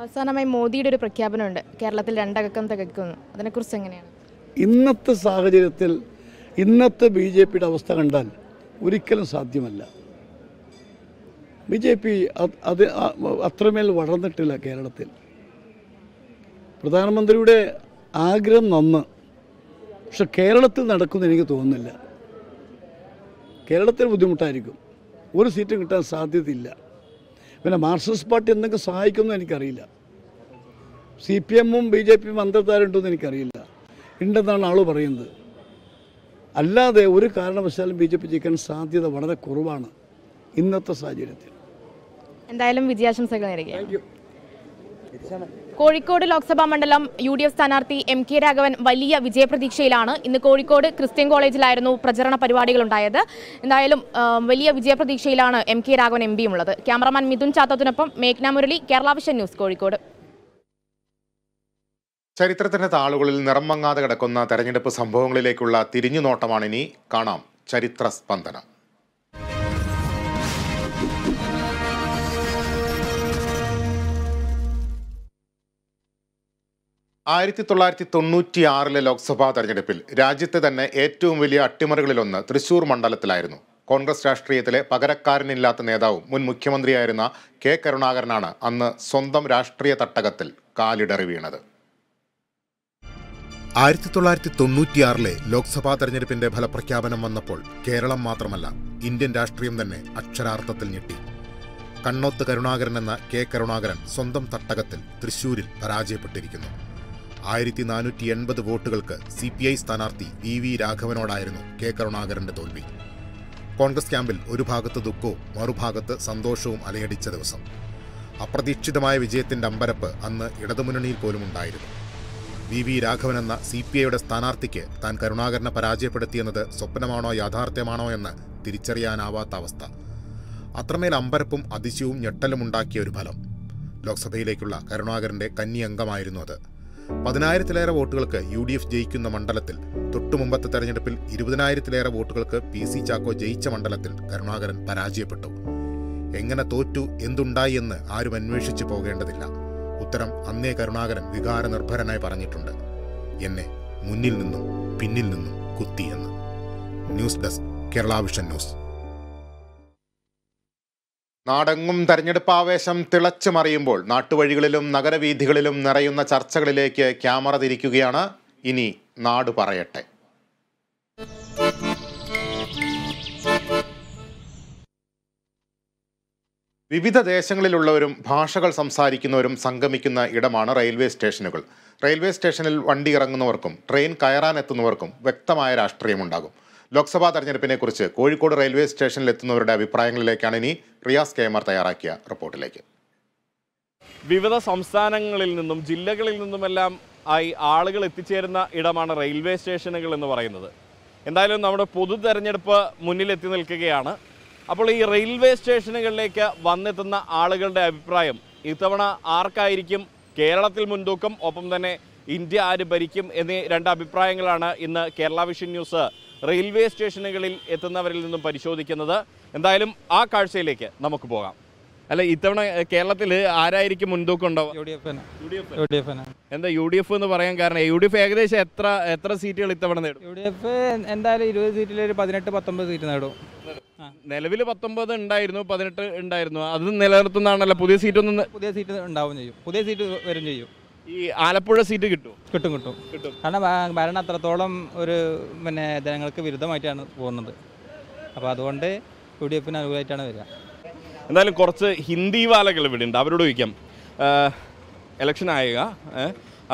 അവസാനമായി മോദിയുടെ ഒരു പ്രഖ്യാപനമുണ്ട് കേരളത്തിൽ രണ്ടകക്കം തികക്കുന്നു അതിനെക്കുറിച്ച് എങ്ങനെയാണ് ഇന്നത്തെ സാഹചര്യത്തിൽ ഇന്നത്തെ ബി ജെ പിയുടെ അവസ്ഥ കണ്ടാൽ ഒരിക്കലും സാധ്യമല്ല ബി ജെ പി അത് അത്രമേൽ വളർന്നിട്ടില്ല കേരളത്തിൽ പ്രധാനമന്ത്രിയുടെ ആഗ്രഹം നന്ന് പക്ഷെ കേരളത്തിൽ നടക്കുമെന്ന് എനിക്ക് തോന്നുന്നില്ല കേരളത്തിൽ ബുദ്ധിമുട്ടായിരിക്കും ഒരു സീറ്റ് കിട്ടാൻ സാധ്യതയില്ല പിന്നെ മാർക്സിസ്റ്റ് പാർട്ടി എന്തെങ്കിലും സഹായിക്കുമെന്ന് എനിക്കറിയില്ല സി പി എമ്മും ബി ജെ പിയും എന്ന് എനിക്കറിയില്ല ഉണ്ടെന്നാണ് ആൾ പറയുന്നത് അല്ലാതെ ഒരു കാരണവശാലും ബി ജെ പി ജയിക്കാൻ സാധ്യത വളരെ കുറവാണ് ഇന്നത്തെ സാഹചര്യത്തിൽ എന്തായാലും വിജയാശംസകൾ കോഴിക്കോട് ലോക്സഭാ മണ്ഡലം യു ഡി എഫ് സ്ഥാനാർത്ഥി എം കെ രാഘവൻ വലിയ വിജയപ്രതീക്ഷയിലാണ് ഇന്ന് കോഴിക്കോട് ക്രിസ്ത്യൻ കോളേജിലായിരുന്നു പ്രചരണ പരിപാടികൾ ഉണ്ടായത് എന്തായാലും വലിയ വിജയപ്രതീക്ഷയിലാണ് എം കെ രാഘവൻ എം ഉള്ളത് ക്യാമറമാൻ മിഥുൻ ചാത്തത്തിനൊപ്പം മേഘ്ന മുരളി കേരള വിഷൻ ന്യൂസ് കോഴിക്കോട് ചരിത്രത്തിൻ്റെ താളുകളിൽ നിറം മങ്ങാതെ കിടക്കുന്ന തെരഞ്ഞെടുപ്പ് സംഭവങ്ങളിലേക്കുള്ള തിരിഞ്ഞുനോട്ടമാണ് ഇനി കാണാം ചരിത്ര സ്പന്ദനം ആയിരത്തി തൊള്ളായിരത്തി തൊണ്ണൂറ്റി ആറിലെ ലോക്സഭാ തെരഞ്ഞെടുപ്പിൽ രാജ്യത്തെ തന്നെ ഏറ്റവും വലിയ അട്ടിമറികളിലൊന്ന് തൃശൂർ മണ്ഡലത്തിലായിരുന്നു കോൺഗ്രസ് രാഷ്ട്രീയത്തിലെ പകരക്കാരനില്ലാത്ത നേതാവും മുൻ മുഖ്യമന്ത്രിയായിരുന്ന കെ കരുണാകരനാണ് അന്ന് സ്വന്തം രാഷ്ട്രീയ തട്ടകത്തിൽ കാലിടറി വീണത് ആയിരത്തി തൊള്ളായിരത്തി തൊണ്ണൂറ്റിയാറിലെ ലോക്സഭാ തെരഞ്ഞെടുപ്പിന്റെ ഫലപ്രഖ്യാപനം വന്നപ്പോൾ കേരളം മാത്രമല്ല ഇന്ത്യൻ രാഷ്ട്രീയം തന്നെ അക്ഷരാർത്ഥത്തിൽ ഞെട്ടി കണ്ണോത്ത് കരുണാകരൻ എന്ന കെ കരുണാകരൻ സ്വന്തം തട്ടകത്തിൽ തൃശൂരിൽ പരാജയപ്പെട്ടിരിക്കുന്നു ആയിരത്തി നാനൂറ്റി എൺപത് വോട്ടുകൾക്ക് സി പി ഐ സ്ഥാനാർത്ഥി വി വി രാഘവനോടായിരുന്നു കെ കരുണാകരന്റെ തോൽവി കോൺഗ്രസ് ക്യാമ്പിൽ ഒരു ഭാഗത്ത് ദുഃഖവും മറുഭാഗത്ത് സന്തോഷവും അലയടിച്ച ദിവസം അപ്രതീക്ഷിതമായ വിജയത്തിന്റെ അമ്പരപ്പ് അന്ന് ഇടതുമുന്നണിയിൽ പോലും ഉണ്ടായിരുന്നു വി വി രാഘവൻ എന്ന സി പി ഐയുടെ സ്ഥാനാർത്ഥിക്ക് താൻ കരുണാകരനെ പരാജയപ്പെടുത്തിയെന്നത് സ്വപ്നമാണോ യാഥാർത്ഥ്യമാണോ എന്ന് തിരിച്ചറിയാനാവാത്ത അവസ്ഥ അത്രമേൽ അമ്പരപ്പും അതിശയവും ഞെട്ടലും ഉണ്ടാക്കിയ ഒരു ഫലം ലോക്സഭയിലേക്കുള്ള കരുണാകരന്റെ കന്നി അംഗമായിരുന്നു അത് പതിനായിരത്തിലേറെ വോട്ടുകൾക്ക് യു ഡി എഫ് ജയിക്കുന്ന മണ്ഡലത്തിൽ തൊട്ടുമുമ്പത്തെ തെരഞ്ഞെടുപ്പിൽ ഇരുപതിനായിരത്തിലേറെ വോട്ടുകൾക്ക് പി സി ചാക്കോ ജയിച്ച മണ്ഡലത്തിൽ കരുണാകരൻ പരാജയപ്പെട്ടു എങ്ങനെ തോറ്റു എന്തുണ്ടായി എന്ന് ആരും അന്വേഷിച്ചു പോകേണ്ടതില്ല ഉത്തരം അന്നേ കരുണാകരൻ വികാരനിർഭരനായി പറഞ്ഞിട്ടുണ്ട് എന്നെ മുന്നിൽ നിന്നും പിന്നിൽ നിന്നും കുത്തിയെന്ന് ന്യൂസ് ഡെസ്ക് കേരളാവിഷൻ ന്യൂസ് നാടെങ്ങും തെരഞ്ഞെടുപ്പ് ആവേശം തിളച്ചു മറിയുമ്പോൾ നാട്ടുവഴികളിലും നഗരവീഥികളിലും നിറയുന്ന ചർച്ചകളിലേക്ക് ക്യാമറ തിരിക്കുകയാണ് ഇനി നാട് പറയട്ടെ വിവിധ ദേശങ്ങളിലുള്ളവരും ഭാഷകൾ സംസാരിക്കുന്നവരും സംഗമിക്കുന്ന ഇടമാണ് റെയിൽവേ സ്റ്റേഷനുകൾ റെയിൽവേ സ്റ്റേഷനിൽ വണ്ടി ഇറങ്ങുന്നവർക്കും ട്രെയിൻ കയറാൻ എത്തുന്നവർക്കും വ്യക്തമായ രാഷ്ട്രീയമുണ്ടാകും ലോക്സഭാ തെരഞ്ഞെടുപ്പിനെക്കുറിച്ച് കോഴിക്കോട് റെയിൽവേ സ്റ്റേഷനിൽ എത്തുന്നവരുടെ അഭിപ്രായങ്ങളിലേക്കാണ് ഇനി റിയാസ് കെ തയ്യാറാക്കിയ റിപ്പോർട്ടിലേക്ക് വിവിധ സംസ്ഥാനങ്ങളിൽ നിന്നും ജില്ലകളിൽ നിന്നുമെല്ലാം ആയി ആളുകൾ എത്തിച്ചേരുന്ന ഇടമാണ് റെയിൽവേ സ്റ്റേഷനുകൾ എന്ന് പറയുന്നത് എന്തായാലും നമ്മുടെ പൊതു തെരഞ്ഞെടുപ്പ് മുന്നിലെത്തി നിൽക്കുകയാണ് അപ്പോൾ ഈ റെയിൽവേ സ്റ്റേഷനുകളിലേക്ക് വന്നെത്തുന്ന ആളുകളുടെ അഭിപ്രായം ഇത്തവണ ആർക്കായിരിക്കും കേരളത്തിൽ മുൻതൂക്കം ഒപ്പം തന്നെ ഇന്ത്യ ആര് ഭരിക്കും എന്നീ രണ്ട് അഭിപ്രായങ്ങളാണ് ഇന്ന് കേരള വിഷൻ ന്യൂസ് റെയിൽവേ സ്റ്റേഷനുകളിൽ എത്തുന്നവരിൽ നിന്നും പരിശോധിക്കുന്നത് എന്തായാലും ആ കാഴ്ചയിലേക്ക് നമുക്ക് പോകാം അല്ല ഇത്തവണ കേരളത്തിൽ ആരായിരിക്കും മുൻതൂക്കം ഉണ്ടാവും എന്താ യു ഡി എഫ് എന്ന് പറയാൻ കാരണം യു ഡി എഫ് ഏകദേശം എത്ര എത്ര സീറ്റുകൾ ഇത്തവണ നേടും യു ഡി എഫ് എന്തായാലും ഇരുപത് സീറ്റിൽ ഒരു പതിനെട്ട് പത്തൊമ്പത് സീറ്റ് നേടും നിലവിൽ പത്തൊമ്പത് ഉണ്ടായിരുന്നു പതിനെട്ട് ഉണ്ടായിരുന്നു അത് നിലനിർത്തുന്നതാണല്ലോ പുതിയ സീറ്റ് ഒന്ന് പുതിയ സീറ്റ് ഉണ്ടാവും ചെയ്യും പുതിയ സീറ്റ് വരും ചെയ്യും ഈ ആലപ്പുഴ സീറ്റ് കിട്ടും കിട്ടും കിട്ടും കിട്ടും കാരണം ഭരണം അത്രത്തോളം ഒരു പിന്നെ ജനങ്ങൾക്ക് വിരുദ്ധമായിട്ടാണ് പോകുന്നത് അപ്പോൾ അതുകൊണ്ട് യു ഡി എഫിന് അനുകൂലമായിട്ടാണ് വരിക എന്തായാലും കുറച്ച് ഹിന്ദി വാലകൾ ഇവിടെ ഉണ്ട് അവരോട് ചോദിക്കാം എലക്ഷൻ ആയക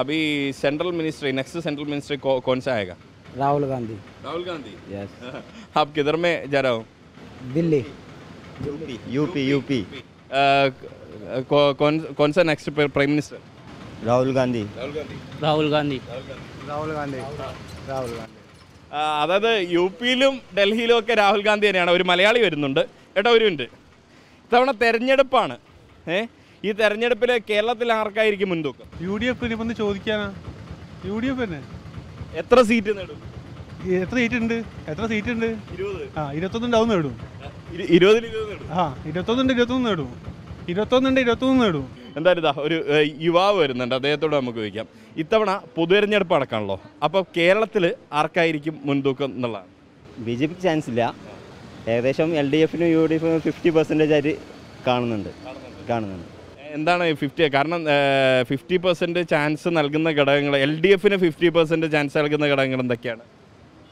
अभी central central next central central ministry कौन सा आएगा राहुल गांधी राहुल गांधी यस आप किधर में जा रहे हो दिल्ली यूपी यूपी यूपी कौन कौन सा next prime minister Rahul Gandhi Rahul Gandhi Rahul Gandhi Rahul Gandhi അതായത് യു പിയിലും ഡൽഹിയിലും ഒക്കെ രാഹുൽ ഗാന്ധി തന്നെയാണ് ഒരു മലയാളി വരുന്നുണ്ട് ഏട്ടാ ഒരു മിനിറ്റ് ഇത്തവണ തെരഞ്ഞെടുപ്പാണ് ഏ ഈ തെരഞ്ഞെടുപ്പിൽ കേരളത്തിൽ ആർക്കായിരിക്കും മുൻതൂക്കം യു ഡി എഫ് ഇനിയിപ്പം ചോദിക്കാനാ യു ഡി എഫ് എത്ര സീറ്റ് നേടും എത്ര സീറ്റ് ഉണ്ട് എത്ര സീറ്റ് ഉണ്ട് ആ ഇരുപത്തൊന്ന് ഉണ്ടാവും നേടും ആ ഇരുപത്തൊന്നുണ്ട് ഇരുപത്തൊന്ന് നേടും ഇരുപത്തൊന്നുണ്ട് ഇരുപത്തൊന്ന് നേടും എന്തായാലും ഇതാ ഒരു യുവാവ് വരുന്നുണ്ട് അദ്ദേഹത്തോട് നമുക്ക് ചോദിക്കാം ഇത്തവണ പൊതുതെരഞ്ഞെടുപ്പ് നടക്കാണല്ലോ അപ്പോൾ കേരളത്തിൽ ആർക്കായിരിക്കും മുൻതൂക്കം എന്നുള്ളതാണ് ബി ജെ പിക്ക് ചാൻസ് ഇല്ല ഏകദേശം എൽ ഡി എഫിനും യു ഡി എഫിനും ഫിഫ്റ്റി പെർസെൻറ്റേജ് ആയിട്ട് കാണുന്നുണ്ട് കാണുന്നുണ്ട് എന്താണ് ഫിഫ്റ്റി കാരണം ഫിഫ്റ്റി പെർസെൻറ്റ് ചാൻസ് നൽകുന്ന ഘടകങ്ങൾ എൽ ഡി എഫിന് ഫിഫ്റ്റി പെർസെൻറ്റ് ചാൻസ് നൽകുന്ന ഘടകങ്ങൾ എന്തൊക്കെയാണ്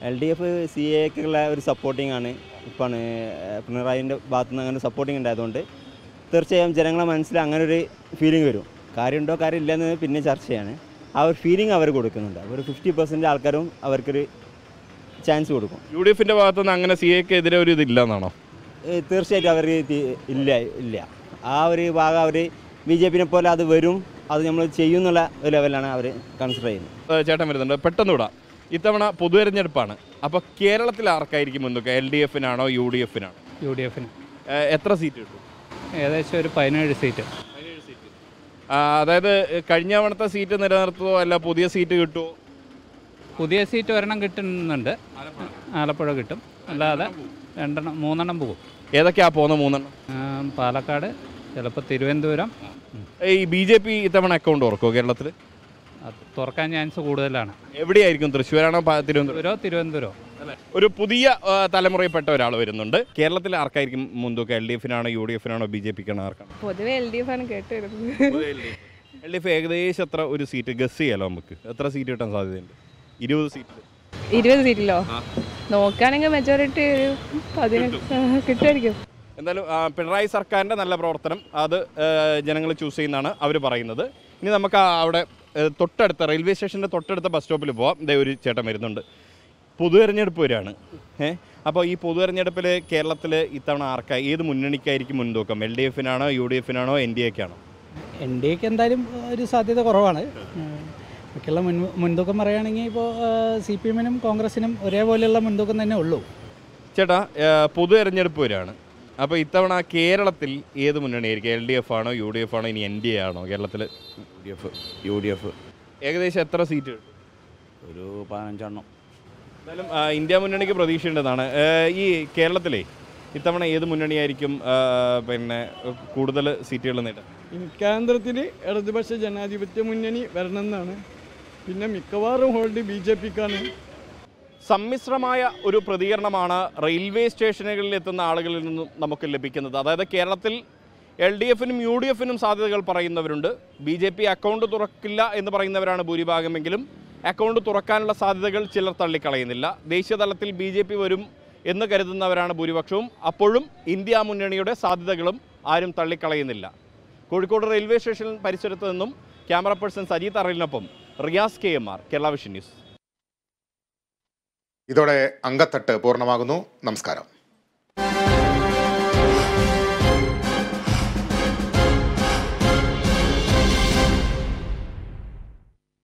എൽ ഡി എഫ് സി എക്കുള്ള ഒരു സപ്പോർട്ടിംഗ് ആണ് ഇപ്പം പിണറായിൻ്റെ ഭാഗത്തു നിന്ന് അങ്ങനെ സപ്പോർട്ടിംഗ് ഉണ്ടായതുകൊണ്ട് തീർച്ചയായും ജനങ്ങളെ മനസ്സിൽ അങ്ങനെ ഒരു ഫീലിംഗ് വരും കാര്യമുണ്ടോ കാര്യമില്ലെന്ന് പിന്നെ ചർച്ചയാണ് ആ ഒരു ഫീലിംഗ് അവർ കൊടുക്കുന്നുണ്ട് ഒരു ഫിഫ്റ്റി പെർസെൻറ്റ് ആൾക്കാരും അവർക്കൊരു ചാൻസ് കൊടുക്കും യു ഡി എഫിൻ്റെ ഭാഗത്തുനിന്ന് അങ്ങനെ സി എക്ക് എതിരെ ഒരു ഇതില്ലെന്നാണോ തീർച്ചയായിട്ടും അവർ ഇല്ല ഇല്ല ആ ഒരു ഭാഗം അവർ ബി ജെ പിനെ പോലെ അത് വരും അത് നമ്മൾ എന്നുള്ള ഒരു ലെവലാണ് അവർ കൺസിഡർ ചെയ്യുന്നത് ചേട്ടൻ വരുന്നുണ്ട് പെട്ടെന്ന് കൂടാ ഇത്തവണ പൊതുതെരഞ്ഞെടുപ്പാണ് അപ്പോൾ കേരളത്തിൽ ആർക്കായിരിക്കും മുൻതൂക്കം എൽ ഡി എഫിനാണോ യു ഡി എഫിനാണോ യു ഡി എഫിന് എത്ര സീറ്റ് കിട്ടും ഏകദേശം ഒരു പതിനേഴ് സീറ്റ് അതായത് കഴിഞ്ഞ തവണത്തെ സീറ്റ് നിലനിർത്തുമോ അല്ല പുതിയ സീറ്റ് കിട്ടുമോ പുതിയ സീറ്റ് ഒരെണ്ണം കിട്ടുന്നുണ്ട് ആലപ്പുഴ കിട്ടും അല്ലാതെ രണ്ടെണ്ണം മൂന്നെണ്ണം പോകും ഏതൊക്കെയാ പോകുന്നത് മൂന്നെണ്ണം പാലക്കാട് ചിലപ്പോൾ തിരുവനന്തപുരം ഈ ബി ജെ പി ഇത്തവണ അക്കൗണ്ട് തുറക്കുമോ കേരളത്തിൽ തുറക്കാൻ ചാൻസ് കൂടുതലാണ് എവിടെയായിരിക്കും തൃശ്ശൂരാണോ തിരുവനന്തപുരം തിരുവനന്തപുരം ഒരു പുതിയ തലമുറയിൽപ്പെട്ട ഒരാൾ വരുന്നുണ്ട് കേരളത്തിൽ ആർക്കായിരിക്കും മുൻതൂക്കം എൽ ഡി എഫിനാണോ യു ഡി എഫിനാണോ ബി ജെ പിക്കാണോ ആർക്കാണ് പൊതുവെ എൽ ഡി എഫ് ആണ് കേട്ടിരുന്നത് എൽ ഡി എഫ് ഏകദേശം എത്ര ഒരു സീറ്റ് ഗസ് ചെയ്യാലോ നമുക്ക് എത്ര സീറ്റ് കിട്ടാൻ സാധ്യതയുണ്ട് ഇരുപത് സീറ്റിൽ ഇരുപത് സീറ്റിലോ നോക്കുകയാണെങ്കിൽ മെജോറിറ്റി ഒരു കിട്ടുമായിരിക്കും എന്തായാലും പിണറായി സർക്കാരിൻ്റെ നല്ല പ്രവർത്തനം അത് ജനങ്ങൾ ചൂസ് ചെയ്യുന്നതാണ് അവർ പറയുന്നത് ഇനി നമുക്ക് അവിടെ തൊട്ടടുത്ത റെയിൽവേ സ്റ്റേഷൻ്റെ തൊട്ടടുത്ത ബസ് സ്റ്റോപ്പിൽ പോവാം ഇതേ ഒരു ചേട്ടൻ വരുന്നുണ്ട് പൊതുതെരഞ്ഞെടുപ്പ് വരികയാണ് ഏഹ് അപ്പോൾ ഈ പൊതുതെരഞ്ഞെടുപ്പിൽ കേരളത്തിൽ ഇത്തവണ ആർക്കാ ഏത് മുന്നണിക്കായിരിക്കും മുൻതൂക്കം എൽ ഡി എഫിനാണോ യു ഡി എഫിനാണോ എൻ ഡി എക്കാണോ എൻ ഡി എക്ക് എന്തായാലും ഒരു സാധ്യത കുറവാണ് ബാക്കിയുള്ള മുൻ മുൻതൂക്കം പറയുകയാണെങ്കിൽ ഇപ്പോൾ സി പി എമ്മിനും കോൺഗ്രസിനും ഒരേപോലെയുള്ള മുൻതൂക്കം തന്നെ ഉള്ളൂ ചേട്ടാ പൊതു തെരഞ്ഞെടുപ്പ് വരികയാണ് അപ്പോൾ ഇത്തവണ കേരളത്തിൽ ഏത് ആയിരിക്കും എൽ ഡി എഫ് ആണോ യു ഡി എഫ് ആണോ ഇനി എൻ ഡി എ ആണോ കേരളത്തിൽ U D F U D F ഏകദേശം എത്ര സീറ്റ് ഒരു പതിനഞ്ചെണ്ണം എന്തായാലും ഇന്ത്യ മുന്നണിക്ക് പ്രതീക്ഷയുണ്ടെന്നാണ് ഈ കേരളത്തിലെ ഇത്തവണ ഏത് മുന്നണിയായിരിക്കും പിന്നെ കൂടുതൽ സീറ്റുകൾ നേടുക കേന്ദ്രത്തിൽ ഇടതുപക്ഷ ജനാധിപത്യ മുന്നണി വരണമെന്നാണ് പിന്നെ മിക്കവാറും ഹോൾഡ് ബി ജെ പിക്കാണ് സമ്മിശ്രമായ ഒരു പ്രതികരണമാണ് റെയിൽവേ സ്റ്റേഷനുകളിൽ എത്തുന്ന ആളുകളിൽ നിന്നും നമുക്ക് ലഭിക്കുന്നത് അതായത് കേരളത്തിൽ എൽ ഡി എഫിനും യു ഡി എഫിനും സാധ്യതകൾ പറയുന്നവരുണ്ട് ബി ജെ പി അക്കൗണ്ട് തുറക്കില്ല എന്ന് പറയുന്നവരാണ് ഭൂരിഭാഗമെങ്കിലും അക്കൗണ്ട് തുറക്കാനുള്ള സാധ്യതകൾ ചിലർ തള്ളിക്കളയുന്നില്ല ദേശീയ തലത്തിൽ ബി ജെ പി വരും എന്ന് കരുതുന്നവരാണ് ഭൂരിപക്ഷവും അപ്പോഴും ഇന്ത്യ മുന്നണിയുടെ സാധ്യതകളും ആരും തള്ളിക്കളയുന്നില്ല കോഴിക്കോട് റെയിൽവേ സ്റ്റേഷൻ പരിസരത്ത് നിന്നും ക്യാമറ പേഴ്സൺ സജി തറയിലിനൊപ്പം Riyas K M R Kerala vision news ഇതോടെ അങ്കത്തട്ട് പൂർണ്ണമാകുന്നു നമസ്കാരം